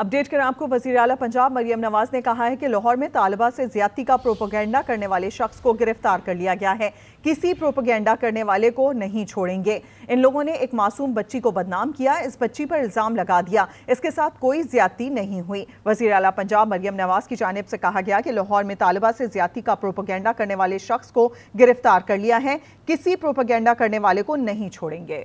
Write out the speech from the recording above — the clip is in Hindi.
अपडेट करें आपको वजीर अला पंजाब मरियम नवाज ने कहा है कि लाहौर में तालबा से ज्यादा का प्रोपोगेंडा करने वाले शख्स को गिरफ्तार कर लिया गया है किसी प्रोपोगेंडा करने वाले को नहीं छोड़ेंगे इन लोगों ने एक मासूम बच्ची को बदनाम किया इस बच्ची पर इल्ज़ाम लगा दिया इसके साथ कोई ज्यादा नहीं हुई वजीर अला पंजाब मरियम नवाज की जानब से कहा गया कि लाहौर में तालबा से ज्यादा का प्रोपोगेंडा करने वाले शख्स को गिरफ्तार कर लिया है किसी प्रोपोगेंडा करने वाले को नहीं छोड़ेंगे